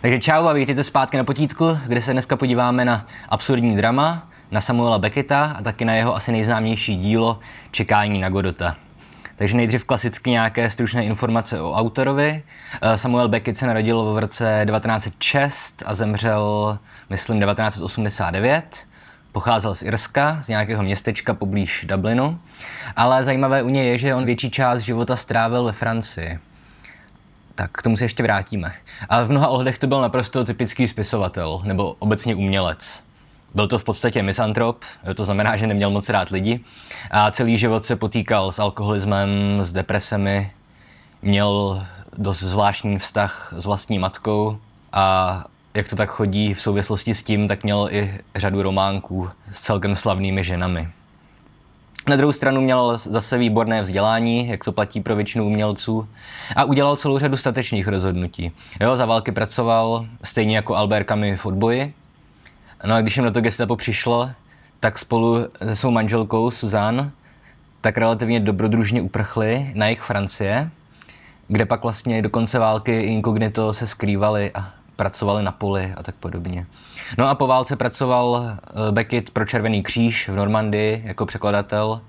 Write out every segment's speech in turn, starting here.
Takže čau a vítejte zpátky na potítku, kde se dneska podíváme na absurdní drama, na Samuela Becketa a taky na jeho asi nejznámější dílo Čekání na Godota. Takže nejdřív klasicky nějaké stručné informace o autorovi. Eh, Samuel Beckett se narodil v roce 1906 a zemřel, myslím, 1989. Pocházel z Irska, z nějakého městečka poblíž Dublinu, ale zajímavé u něj je, že on větší část života strávil ve Francii tak k tomu se ještě vrátíme. A v mnoha ohledech to byl naprosto typický spisovatel, nebo obecně umělec. Byl to v podstatě misantrop, to znamená, že neměl moc rád lidi a celý život se potýkal s alkoholismem, s depresemi, měl dost zvláštní vztah s vlastní matkou a jak to tak chodí v souvislosti s tím, tak měl i řadu románků s celkem slavnými ženami. Na druhou stranu měl zase výborné vzdělání, jak to platí pro většinu umělců, a udělal celou řadu statečných rozhodnutí. Jo, za války pracoval, stejně jako Albert Camus v odboji. No a když jim na to gestapo přišlo, tak spolu se svou manželkou Suzanne tak relativně dobrodružně uprchli na jich Francie, kde pak vlastně do konce války inkognito se skrývali a pracovali na poli a tak podobně. No a po válce pracoval eh, Beckett pro Červený kříž v Normandii jako překladatel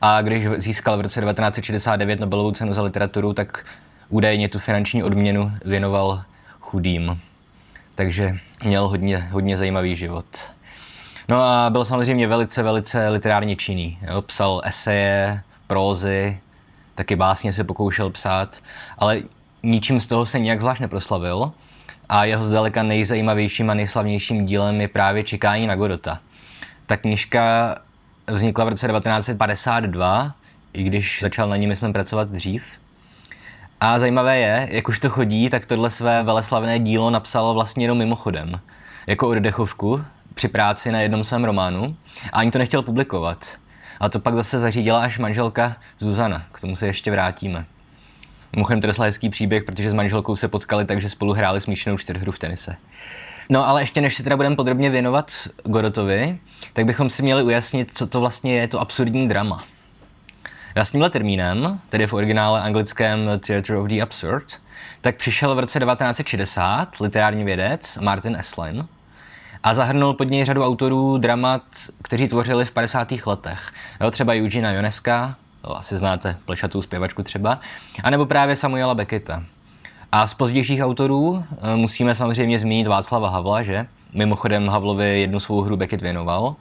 a když získal v roce 1969 Nobelovu cenu za literaturu, tak údajně tu finanční odměnu věnoval chudým. Takže měl hodně, hodně zajímavý život. No a byl samozřejmě velice, velice literárně činný. Jo? Psal eseje, prózy, taky básně se pokoušel psát, ale ničím z toho se nějak zvlášť neproslavil a jeho zdaleka nejzajímavějším a nejslavnějším dílem je právě Čekání na Godota. Ta knižka vznikla v roce 1952, i když začal na ní, myslím, pracovat dřív. A zajímavé je, jak už to chodí, tak tohle své veleslavné dílo napsalo vlastně jenom mimochodem. Jako oddechovku při práci na jednom svém románu a ani to nechtěl publikovat. A to pak zase zařídila až manželka Zuzana. K tomu se ještě vrátíme. Mimochodem to je hezký příběh, protože s manželkou se potkali takže spolu hráli smíšenou čtyřhru v tenise. No ale ještě než se teda budeme podrobně věnovat Gorotovi, tak bychom si měli ujasnit, co to vlastně je to absurdní drama. Já s tímhle termínem, tedy v originále anglickém Theatre of the Absurd, tak přišel v roce 1960 literární vědec Martin Eslin a zahrnul pod něj řadu autorů dramat, kteří tvořili v 50. letech. Jo, třeba Eugena Joneska, asi znáte plešatou zpěvačku třeba, anebo právě Samuela Beketa. A z pozdějších autorů e, musíme samozřejmě zmínit Václava Havla, že? Mimochodem Havlovi jednu svou hru Beckett věnoval.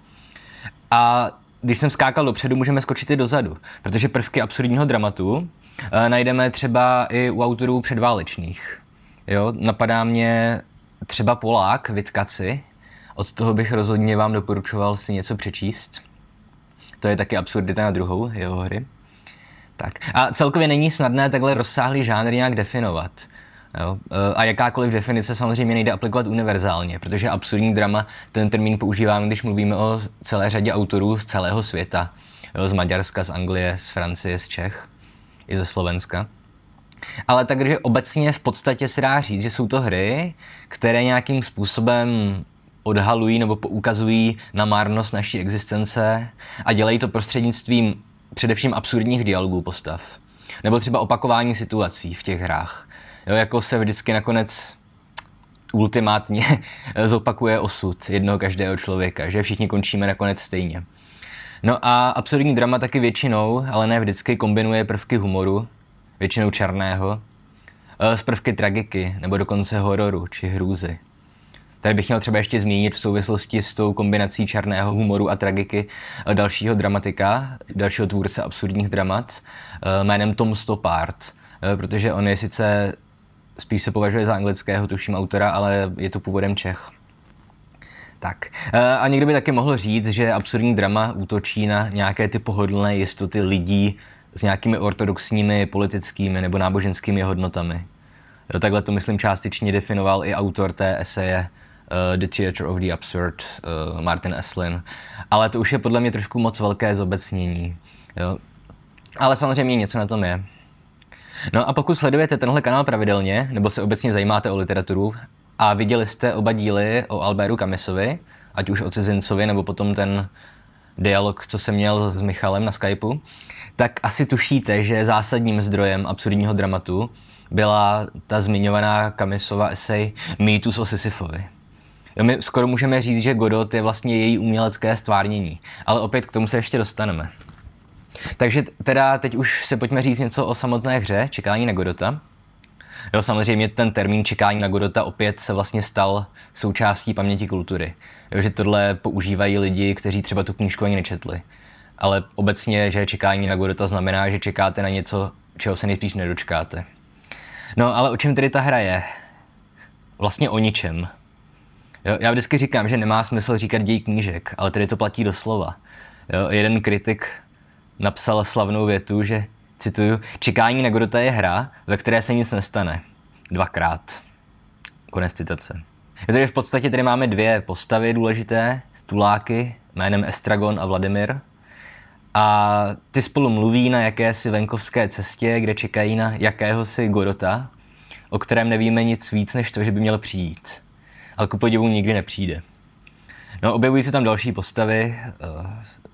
A když jsem skákal dopředu, můžeme skočit i dozadu, protože prvky absurdního dramatu e, najdeme třeba i u autorů předválečných. Jo, napadá mě třeba Polák, Vitkaci, od toho bych rozhodně vám doporučoval si něco přečíst. To je taky absurdita na druhou jeho hry. Tak. A celkově není snadné takhle rozsáhlý žánr nějak definovat. Jo? E, a jakákoliv definice samozřejmě nejde aplikovat univerzálně, protože absurdní drama ten termín používáme, když mluvíme o celé řadě autorů z celého světa. Jo? Z Maďarska, z Anglie, z Francie, z Čech i ze Slovenska. Ale takže obecně v podstatě se dá říct, že jsou to hry, které nějakým způsobem odhalují nebo poukazují na márnost naší existence a dělají to prostřednictvím především absurdních dialogů postav. Nebo třeba opakování situací v těch hrách. Jo, jako se vždycky nakonec ultimátně zopakuje osud jednoho každého člověka, že všichni končíme nakonec stejně. No a absurdní drama taky většinou, ale ne vždycky, kombinuje prvky humoru, většinou černého, eh, s prvky tragiky nebo dokonce hororu či hrůzy. Tady bych měl třeba ještě zmínit v souvislosti s tou kombinací černého humoru a tragiky eh, dalšího dramatika, dalšího tvůrce absurdních dramat, eh, jménem Tom Stoppard, eh, protože on je sice spíš se považuje za anglického, tuším autora, ale je to původem Čech. Tak. A někdo by taky mohl říct, že absurdní drama útočí na nějaké ty pohodlné jistoty lidí s nějakými ortodoxními politickými nebo náboženskými hodnotami. Jo, takhle to, myslím, částečně definoval i autor té eseje uh, The Theater of the Absurd, uh, Martin Eslin. Ale to už je podle mě trošku moc velké zobecnění. Jo. Ale samozřejmě něco na tom je. No a pokud sledujete tenhle kanál pravidelně, nebo se obecně zajímáte o literaturu a viděli jste oba díly o Alberu Kamisovi, ať už o cizincovi, nebo potom ten dialog, co jsem měl s Michalem na Skypeu, tak asi tušíte, že zásadním zdrojem absurdního dramatu byla ta zmiňovaná Kamisova esej Mýtus o Sisyfovi. My skoro můžeme říct, že Godot je vlastně její umělecké stvárnění, ale opět k tomu se ještě dostaneme. Takže teda teď už se pojďme říct něco o samotné hře, čekání na Godota. Jo, samozřejmě ten termín čekání na Godota opět se vlastně stal součástí paměti kultury. Jo, že tohle používají lidi, kteří třeba tu knížku ani nečetli. Ale obecně, že čekání na Godota znamená, že čekáte na něco, čeho se nejspíš nedočkáte. No ale o čem tedy ta hra je? Vlastně o ničem. Jo, já vždycky říkám, že nemá smysl říkat děj knížek, ale tady to platí doslova. Jo, jeden kritik napsal slavnou větu, že, cituju, čekání na Godota je hra, ve které se nic nestane. Dvakrát. Konec citace. Jo, takže v podstatě tady máme dvě postavy důležité, tuláky jménem Estragon a Vladimir. A ty spolu mluví na jakési venkovské cestě, kde čekají na jakéhosi Godota, o kterém nevíme nic víc než to, že by měl přijít ale ku podivu nikdy nepřijde. No, objevují se tam další postavy. Eh,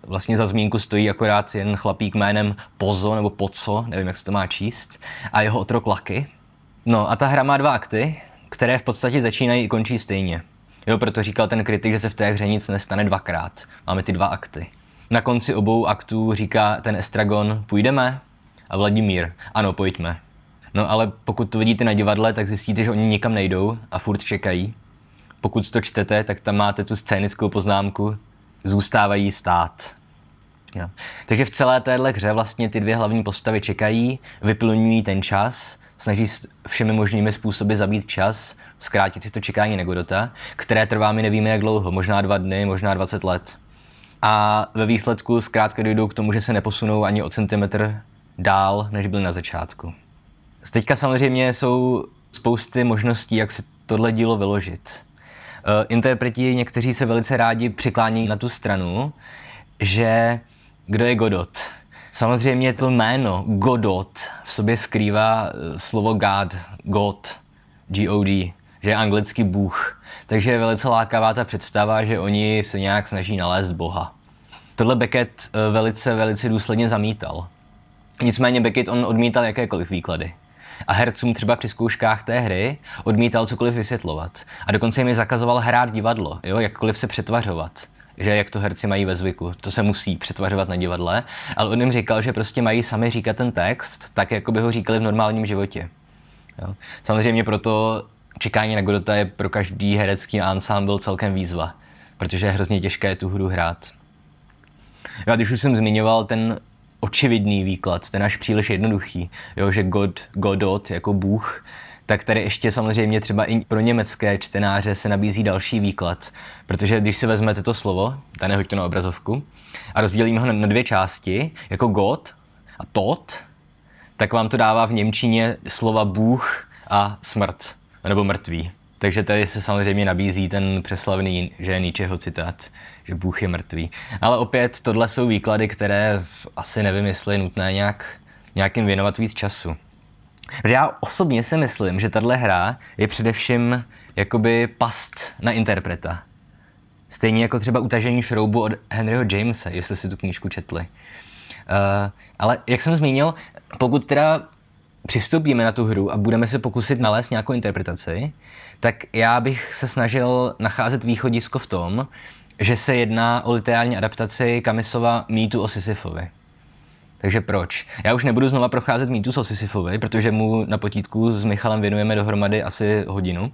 vlastně za zmínku stojí akorát jen chlapík jménem Pozo nebo Poco, nevím, jak se to má číst, a jeho otrok Laky. No a ta hra má dva akty, které v podstatě začínají i končí stejně. Jo, proto říkal ten kritik, že se v té hře nic nestane dvakrát. Máme ty dva akty. Na konci obou aktů říká ten Estragon, půjdeme? A Vladimír, ano, pojďme. No ale pokud to vidíte na divadle, tak zjistíte, že oni nikam nejdou a furt čekají. Pokud to čtete, tak tam máte tu scénickou poznámku Zůstávají stát. Jo. Takže v celé téhle hře vlastně ty dvě hlavní postavy čekají, vyplňují ten čas, snaží všemi možnými způsoby zabít čas, zkrátit si to čekání negodota, které trvá my nevíme jak dlouho, možná dva dny, možná 20 let. A ve výsledku zkrátka dojdou k tomu, že se neposunou ani o centimetr dál, než byli na začátku. Teďka samozřejmě jsou spousty možností, jak si tohle dílo vyložit. Eh, interpreti někteří se velice rádi přiklání na tu stranu, že kdo je Godot. Samozřejmě to jméno Godot v sobě skrývá eh, slovo God, God, G-O-D, že je anglický bůh. Takže je velice lákavá ta představa, že oni se nějak snaží nalézt Boha. Tohle Beckett eh, velice, velice důsledně zamítal. Nicméně Beckett on odmítal jakékoliv výklady a hercům třeba při zkouškách té hry odmítal cokoliv vysvětlovat. A dokonce jim je zakazoval hrát divadlo, jo, jakkoliv se přetvařovat že jak to herci mají ve zvyku, to se musí přetvařovat na divadle, ale on jim říkal, že prostě mají sami říkat ten text, tak jako by ho říkali v normálním životě. Jo. Samozřejmě proto čekání na Godota je pro každý herecký ansámbl celkem výzva, protože je hrozně těžké tu hru hrát. Já když už jsem zmiňoval ten očividný výklad, ten až příliš jednoduchý, jo, že God, Godot jako Bůh, tak tady ještě samozřejmě třeba i pro německé čtenáře se nabízí další výklad, protože když si vezmete to slovo, dané hoďte na obrazovku, a rozdělíme ho na dvě části, jako God a Tot, tak vám to dává v Němčině slova Bůh a smrt, nebo mrtvý. Takže tady se samozřejmě nabízí ten přeslavný, že je Nietzscheho citát že Bůh je mrtvý. Ale opět, tohle jsou výklady, které asi nevím, jestli je nutné nějak, nějakým věnovat víc času. Já osobně si myslím, že tahle hra je především jakoby past na interpreta. Stejně jako třeba utažení šroubu od Henryho Jamesa, jestli si tu knížku četli. Uh, ale jak jsem zmínil, pokud teda přistoupíme na tu hru a budeme se pokusit nalézt nějakou interpretaci, tak já bych se snažil nacházet východisko v tom, že se jedná o literární adaptaci Kamisova mýtu o Sisyfovi. Takže proč? Já už nebudu znova procházet mýtus o Sisyfovi, protože mu na potítku s Michalem věnujeme dohromady asi hodinu.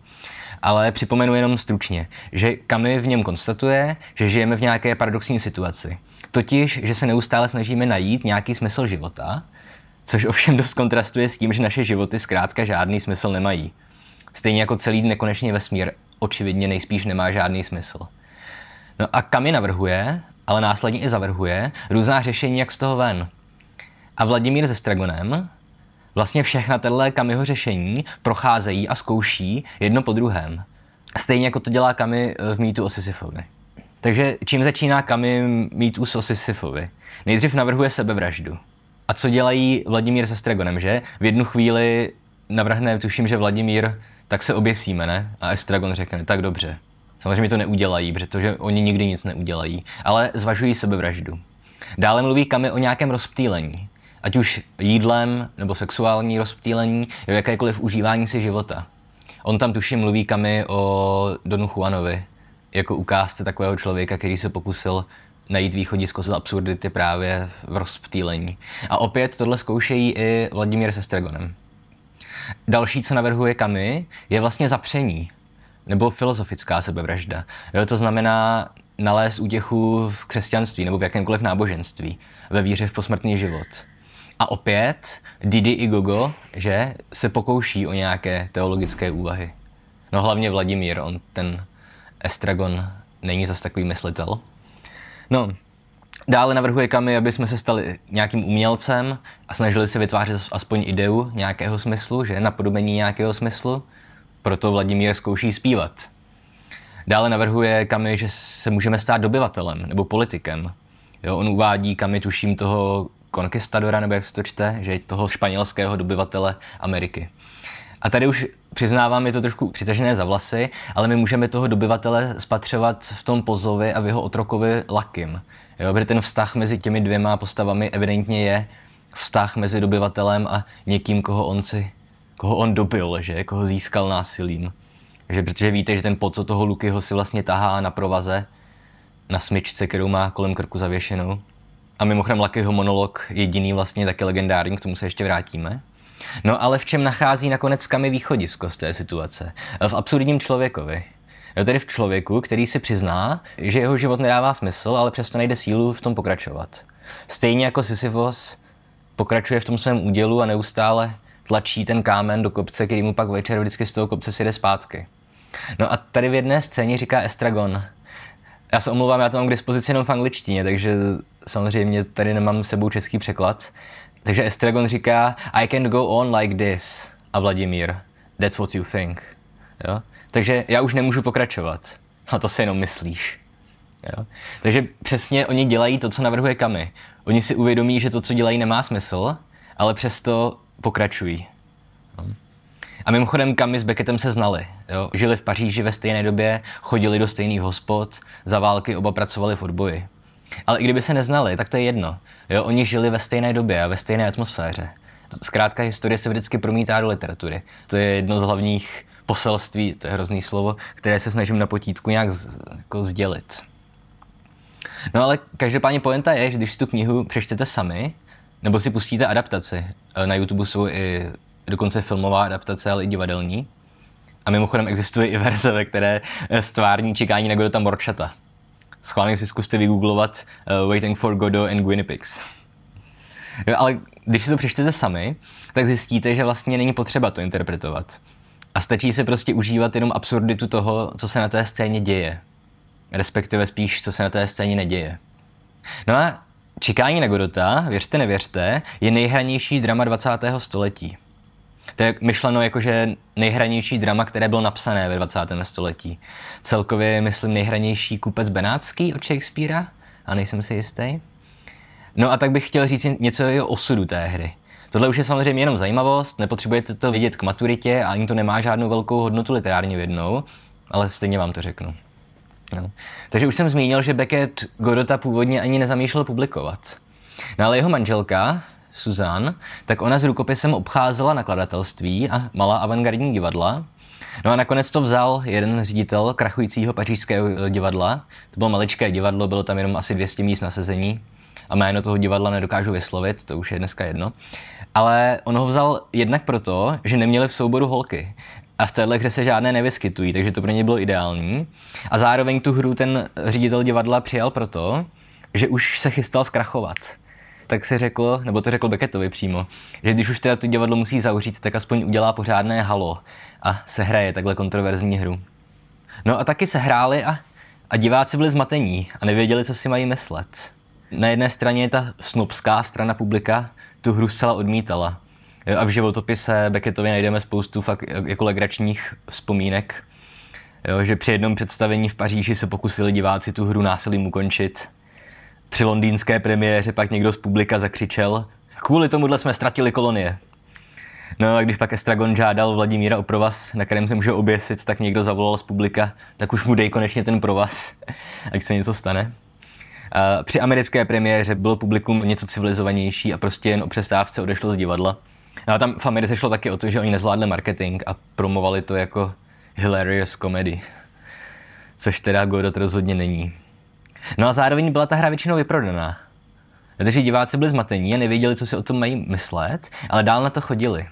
Ale připomenu jenom stručně, že Kami v něm konstatuje, že žijeme v nějaké paradoxní situaci. Totiž, že se neustále snažíme najít nějaký smysl života, což ovšem dost kontrastuje s tím, že naše životy zkrátka žádný smysl nemají. Stejně jako celý nekonečný vesmír očividně nejspíš nemá žádný smysl. No a Kami navrhuje, ale následně i zavrhuje, různá řešení, jak z toho ven. A Vladimír se Stragonem vlastně všechna tato Kamiho řešení procházejí a zkouší jedno po druhém. Stejně jako to dělá Kami eh, v mýtu o Sisyfovi. Takže čím začíná Kami mýtu o Sisyfovi? Nejdřív navrhuje sebevraždu. A co dělají Vladimír se Stragonem, že? V jednu chvíli navrhne, tuším, že Vladimír, tak se oběsíme, ne? A Estragon řekne, tak dobře. Samozřejmě to neudělají, protože oni nikdy nic neudělají, ale zvažují sebevraždu. Dále mluví Kami o nějakém rozptýlení, ať už jídlem nebo sexuální rozptýlení, jakékoliv užívání si života. On tam tuším mluví Kami o Donu Juanovi, jako ukázce takového člověka, který se pokusil najít východisko z absurdity právě v rozptýlení. A opět tohle zkoušejí i Vladimír se Stregonem. Další, co navrhuje Kami, je vlastně zapření nebo filozofická sebevražda. Jo, to znamená nalézt útěchu v křesťanství nebo v jakémkoliv náboženství, ve víře v posmrtný život. A opět Didi i Gogo, že se pokouší o nějaké teologické úvahy. No hlavně Vladimír, on ten Estragon není zas takový myslitel. No, dále navrhuje Kami, aby jsme se stali nějakým umělcem a snažili se vytvářet aspoň ideu nějakého smyslu, že napodobení nějakého smyslu proto Vladimír zkouší zpívat. Dále navrhuje Kami, že se můžeme stát dobyvatelem nebo politikem. Jo, on uvádí Kami, tuším, toho konkistadora, nebo jak se to čte, že toho španělského dobyvatele Ameriky. A tady už přiznávám, je to trošku přitažené za vlasy, ale my můžeme toho dobyvatele spatřovat v tom Pozovi a v jeho otrokovi Lakim. Jo, protože ten vztah mezi těmi dvěma postavami evidentně je vztah mezi dobyvatelem a někým, koho on si koho on dobil, že? Koho získal násilím. Že, protože víte, že ten poco toho Lukyho si vlastně tahá na provaze, na smyčce, kterou má kolem krku zavěšenou. A mimochodem Lakyho monolog jediný vlastně taky legendární, k tomu se ještě vrátíme. No ale v čem nachází nakonec kamy východisko z té situace? V absurdním člověkovi. Tedy v člověku, který si přizná, že jeho život nedává smysl, ale přesto najde sílu v tom pokračovat. Stejně jako Sisyphos pokračuje v tom svém údělu a neustále tlačí ten kámen do kopce, který mu pak večer vždycky z toho kopce si jde zpátky. No a tady v jedné scéně říká Estragon. Já se omlouvám, já to mám k dispozici jenom v angličtině, takže samozřejmě tady nemám s sebou český překlad. Takže Estragon říká, I can't go on like this. A Vladimír, that's what you think. Jo? Takže já už nemůžu pokračovat. A to si jenom myslíš. Jo? Takže přesně oni dělají to, co navrhuje Kami. Oni si uvědomí, že to, co dělají, nemá smysl, ale přesto pokračují. A mimochodem, my s Beckettem se znali. Jo? Žili v Paříži ve stejné době, chodili do stejných hospod, za války oba pracovali v odboji. Ale i kdyby se neznali, tak to je jedno. Jo? Oni žili ve stejné době a ve stejné atmosféře. Zkrátka, historie se vždycky promítá do literatury. To je jedno z hlavních poselství, to je hrozný slovo, které se snažím na potítku nějak z, jako sdělit. No ale každopádně poenta je, že když tu knihu přečtete sami, nebo si pustíte adaptaci. Eh, na YouTube jsou i dokonce filmová adaptace, ale i divadelní. A mimochodem existuje i verze, ve které eh, stvární čekání na Godota Morčata. Schválně si zkuste vygooglovat uh, Waiting for Godot and Guinea Jo, ale když si to přečtete sami, tak zjistíte, že vlastně není potřeba to interpretovat. A stačí se prostě užívat jenom absurditu toho, co se na té scéně děje. Respektive spíš, co se na té scéně neděje. No a Čekání na Godota, věřte, nevěřte, je nejhranější drama 20. století. To je myšleno jako, že nejhranější drama, které bylo napsané ve 20. století. Celkově, myslím, nejhranější kupec Benátský od Shakespearea, a nejsem si jistý. No a tak bych chtěl říct něco o osudu té hry. Tohle už je samozřejmě jenom zajímavost, nepotřebujete to vidět k maturitě a ani to nemá žádnou velkou hodnotu literárně vědnou, ale stejně vám to řeknu. No. Takže už jsem zmínil, že Beckett Godota původně ani nezamýšlel publikovat. No ale jeho manželka, Suzan, tak ona s rukopisem obcházela nakladatelství a malá avantgardní divadla. No a nakonec to vzal jeden ředitel krachujícího pařížského eh, divadla. To bylo maličké divadlo, bylo tam jenom asi 200 míst na sezení a jméno toho divadla nedokážu vyslovit, to už je dneska jedno. Ale on ho vzal jednak proto, že neměli v souboru holky a v téhle hře se žádné nevyskytují, takže to pro ně bylo ideální. A zároveň tu hru ten ředitel divadla přijal proto, že už se chystal zkrachovat. Tak se řekl, nebo to řekl Beckettovi přímo, že když už teda to divadlo musí zavřít, tak aspoň udělá pořádné halo a hraje takhle kontroverzní hru. No a taky se hráli a, a diváci byli zmatení a nevěděli, co si mají myslet. Na jedné straně ta snobská strana publika tu hru zcela odmítala a v životopise Beckettovi najdeme spoustu fakt jako legračních vzpomínek. Jo, že při jednom představení v Paříži se pokusili diváci tu hru násilím ukončit. Při londýnské premiéře pak někdo z publika zakřičel Kvůli tomuhle jsme ztratili kolonie. No a když pak Estragon žádal Vladimíra o provaz, na kterém se může oběsit, tak někdo zavolal z publika, tak už mu dej konečně ten provaz, ať se něco stane. A při americké premiéře bylo publikum něco civilizovanější a prostě jen o přestávce odešlo z divadla. No a tam v Americe šlo taky o to, že oni nezvládli marketing a promovali to jako hilarious comedy. Což teda Godot rozhodně není. No a zároveň byla ta hra většinou vyprodaná. Protože diváci byli zmatení a nevěděli, co si o tom mají myslet, ale dál na to chodili.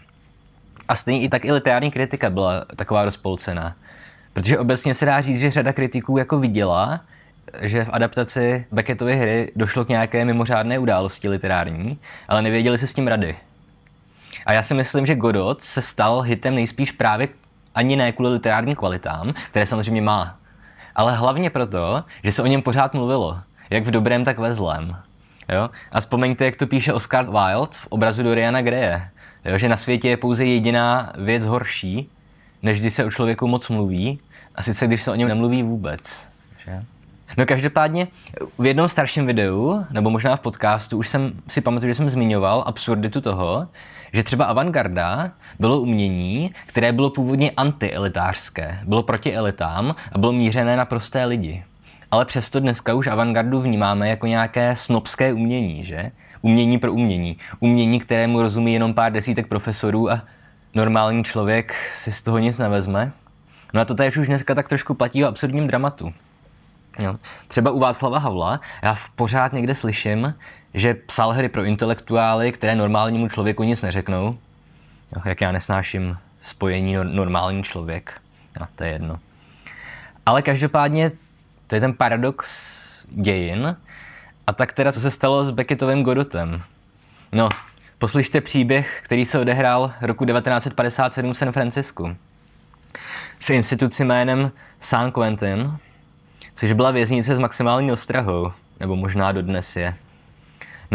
A stejně i tak i literární kritika byla taková rozpolcená. Protože obecně se dá říct, že řada kritiků jako viděla, že v adaptaci Beckettovy hry došlo k nějaké mimořádné události literární, ale nevěděli se s tím rady. A já si myslím, že Godot se stal hitem nejspíš právě ani ne kvůli literárním kvalitám, které samozřejmě má, ale hlavně proto, že se o něm pořád mluvilo, jak v dobrém, tak ve zlém. Jo? A vzpomeňte, jak to píše Oscar Wilde v obrazu Doriana Greje, jo? že na světě je pouze jediná věc horší, než když se o člověku moc mluví, a sice když se o něm nemluví vůbec. Že? No každopádně v jednom starším videu, nebo možná v podcastu, už jsem si pamatuju, že jsem zmiňoval absurditu toho, že třeba avantgarda bylo umění, které bylo původně antielitářské, bylo proti elitám a bylo mířené na prosté lidi. Ale přesto dneska už avantgardu vnímáme jako nějaké snobské umění, že? Umění pro umění. Umění, kterému rozumí jenom pár desítek profesorů a normální člověk si z toho nic nevezme. No a to tady už dneska tak trošku platí o absurdním dramatu. Jo. Třeba u Václava Havla já pořád někde slyším, že psal hry pro intelektuály, které normálnímu člověku nic neřeknou. Jo, jak já nesnáším spojení normální člověk. A to je jedno. Ale každopádně to je ten paradox dějin. A tak teda, co se stalo s Beckettovým Godotem? No, poslyšte příběh, který se odehrál roku 1957 v San Francisku. V instituci jménem San Quentin, což byla věznice s maximální ostrahou, nebo možná dodnes je.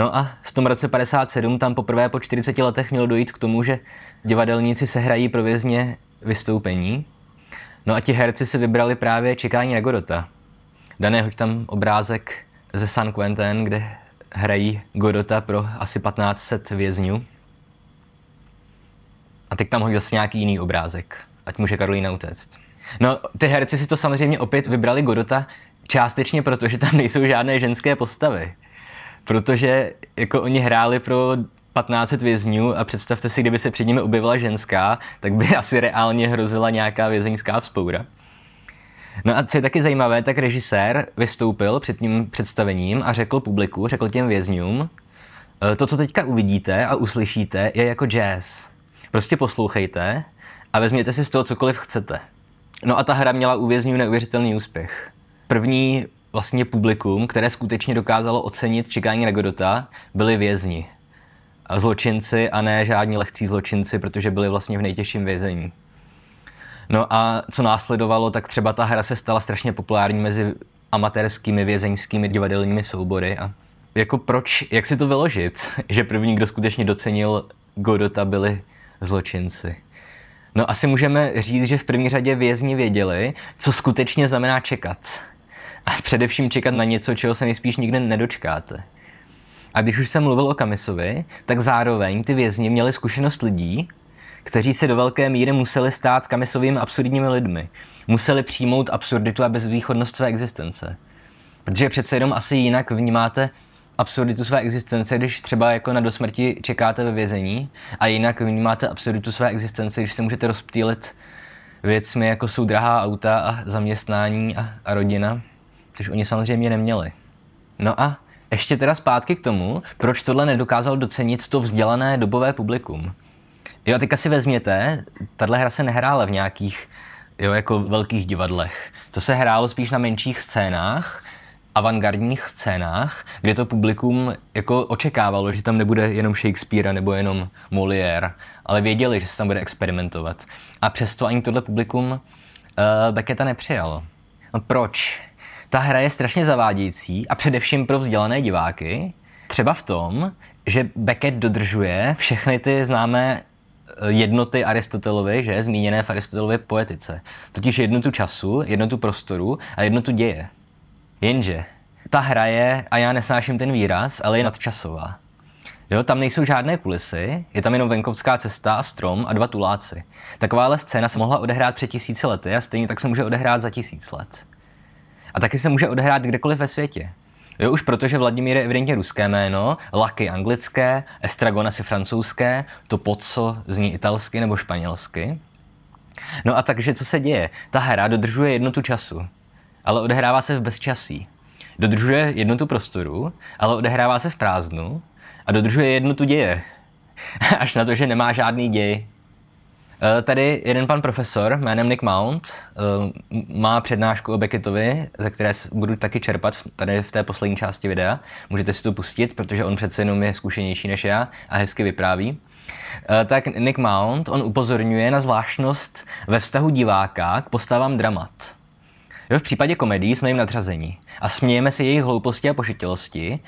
No a v tom roce 57 tam poprvé po 40 letech mělo dojít k tomu, že divadelníci se hrají pro vězně vystoupení. No a ti herci si vybrali právě Čekání na Godota. Dané, hoď tam obrázek ze San Quentin, kde hrají Godota pro asi 1500 vězňů. A teď tam hoď zase nějaký jiný obrázek, ať může Karolína utéct. No, ty herci si to samozřejmě opět vybrali Godota částečně proto, že tam nejsou žádné ženské postavy protože jako oni hráli pro 1500 vězňů a představte si, kdyby se před nimi objevila ženská, tak by asi reálně hrozila nějaká vězeňská vzpoura. No a co je taky zajímavé, tak režisér vystoupil před tím představením a řekl publiku, řekl těm vězňům, e, to, co teďka uvidíte a uslyšíte, je jako jazz. Prostě poslouchejte a vezměte si z toho cokoliv chcete. No a ta hra měla u vězňů neuvěřitelný úspěch. První vlastně publikum, které skutečně dokázalo ocenit čekání na Godota, byli vězni. A zločinci a ne žádní lehcí zločinci, protože byli vlastně v nejtěžším vězení. No a co následovalo, tak třeba ta hra se stala strašně populární mezi amatérskými vězeňskými divadelními soubory. A jako proč, jak si to vyložit, že první, kdo skutečně docenil Godota, byli zločinci? No asi můžeme říct, že v první řadě vězni věděli, co skutečně znamená čekat a především čekat na něco, čeho se nejspíš nikdy nedočkáte. A když už jsem mluvil o Kamisovi, tak zároveň ty vězni měli zkušenost lidí, kteří se do velké míry museli stát Kamisovými absurdními lidmi. Museli přijmout absurditu a bezvýchodnost své existence. Protože přece jenom asi jinak vnímáte absurditu své existence, když třeba jako na dosmrti čekáte ve vězení a jinak vnímáte absurditu své existence, když se můžete rozptýlit věcmi, jako jsou drahá auta a zaměstnání a, a rodina což oni samozřejmě neměli. No a ještě teda zpátky k tomu, proč tohle nedokázal docenit to vzdělané dobové publikum. Jo, teďka si vezměte, tahle hra se nehrála v nějakých jo, jako velkých divadlech. To se hrálo spíš na menších scénách, avantgardních scénách, kde to publikum jako očekávalo, že tam nebude jenom Shakespeare nebo jenom Molière, ale věděli, že se tam bude experimentovat. A přesto ani tohle publikum uh, Becketa nepřijalo. No proč? Ta hra je strašně zavádějící a především pro vzdělané diváky. Třeba v tom, že Beckett dodržuje všechny ty známé eh, jednoty Aristotelovy, že zmíněné v Aristotelově poetice. Totiž jednotu času, jednotu prostoru a jednotu děje. Jenže ta hra je, a já nesnáším ten výraz, ale je nadčasová. Jo, tam nejsou žádné kulisy, je tam jenom venkovská cesta a strom a dva tuláci. Takováhle scéna se mohla odehrát před tisíci lety a stejně tak se může odehrát za tisíc let. A taky se může odehrát kdekoliv ve světě. Jo, už protože Vladimír je evidentně ruské jméno, Laky anglické, Estragon asi francouzské, to Pozzo zní italsky nebo španělsky. No a takže co se děje? Ta hra dodržuje jednotu času, ale odehrává se v bezčasí. Dodržuje jednotu prostoru, ale odehrává se v prázdnu a dodržuje jednotu děje. Až na to, že nemá žádný děj. Eh, tady jeden pan profesor jménem Nick Mount eh, má přednášku o Beckettovi, ze které budu taky čerpat tady v té poslední části videa. Můžete si to pustit, protože on přece jenom je zkušenější než já a hezky vypráví. Eh, tak Nick Mount, on upozorňuje na zvláštnost ve vztahu diváka k postavám dramat. V případě komedii jsme jim nadřazení a smějeme si jejich hlouposti a pošetilosti,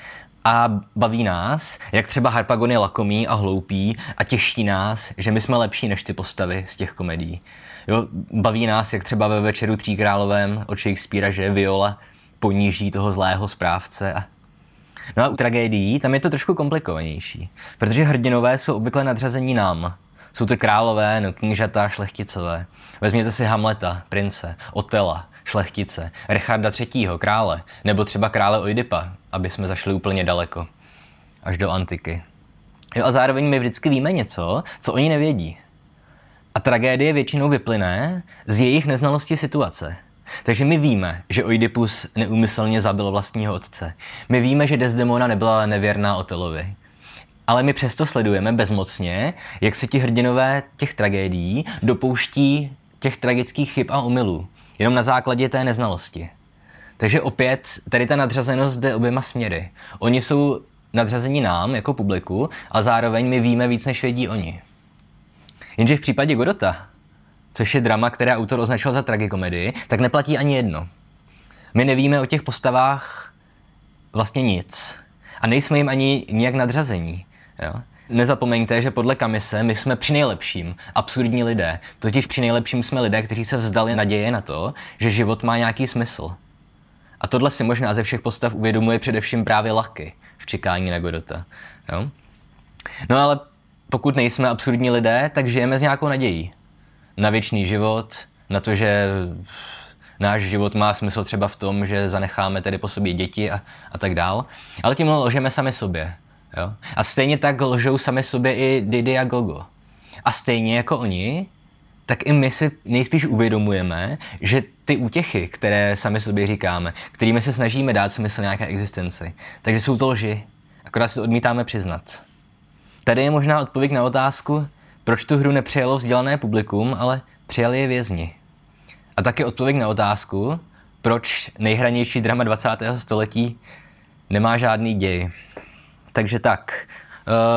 a baví nás, jak třeba Harpagon je lakomý a hloupý a těší nás, že my jsme lepší než ty postavy z těch komedí. Jo, baví nás, jak třeba ve Večeru tří královém od Shakespearea, že Viola poníží toho zlého správce a No a u tragédií tam je to trošku komplikovanější, protože hrdinové jsou obvykle nadřazení nám. Jsou to králové, no knížata, šlechticové. Vezměte si Hamleta, prince, Otela, šlechtice, Richarda III. krále, nebo třeba krále Oidipa, aby jsme zašli úplně daleko, až do antiky. Jo a zároveň my vždycky víme něco, co oni nevědí. A tragédie většinou vyplyne z jejich neznalosti situace. Takže my víme, že Oidipus neumyslně zabil vlastního otce. My víme, že Desdemona nebyla nevěrná Otelovi. Ale my přesto sledujeme bezmocně, jak se ti hrdinové těch tragédií dopouští těch tragických chyb a omylů jenom na základě té neznalosti. Takže opět, tady ta nadřazenost jde oběma směry. Oni jsou nadřazení nám, jako publiku, a zároveň my víme víc, než vědí oni. Jenže v případě Godota, což je drama, které autor označil za tragikomedii, tak neplatí ani jedno. My nevíme o těch postavách vlastně nic. A nejsme jim ani nějak nadřazení. Jo? Nezapomeňte, že podle Kamise my jsme při nejlepším absurdní lidé. Totiž při nejlepším jsme lidé, kteří se vzdali naděje na to, že život má nějaký smysl. A tohle si možná ze všech postav uvědomuje především právě Laky v čekání na Godota. Jo? No ale pokud nejsme absurdní lidé, tak žijeme s nějakou nadějí. Na věčný život, na to, že náš život má smysl třeba v tom, že zanecháme tedy po sobě děti a, a tak dál. Ale tím lžeme sami sobě. Jo? A stejně tak lžou sami sobě i Didi a Gogo. A stejně jako oni, tak i my si nejspíš uvědomujeme, že ty útěchy, které sami sobě říkáme, kterými se snažíme dát smysl nějaké existenci, takže jsou to lži, akorát si odmítáme přiznat. Tady je možná odpověď na otázku, proč tu hru nepřijalo vzdělané publikum, ale přijali je vězni. A taky odpověď na otázku, proč nejhranější drama 20. století nemá žádný děj. Takže tak,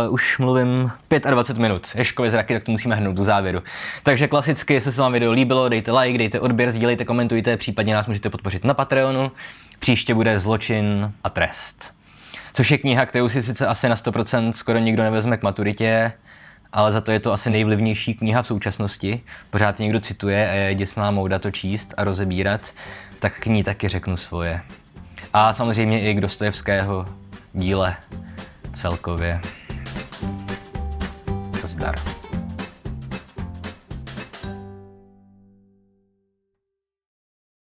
Uh, už mluvím 25 minut. Ješkovi zraky, tak to musíme hnout do závěru. Takže klasicky, jestli se vám video líbilo, dejte like, dejte odběr, sdílejte, komentujte, případně nás můžete podpořit na Patreonu. Příště bude Zločin a trest. Což je kniha, kterou si sice asi na 100% skoro nikdo nevezme k maturitě, ale za to je to asi nejvlivnější kniha v současnosti. Pořád někdo cituje a je děsná mouda to číst a rozebírat, tak k ní taky řeknu svoje. A samozřejmě i k Dostojevského díle celkově. Zdar.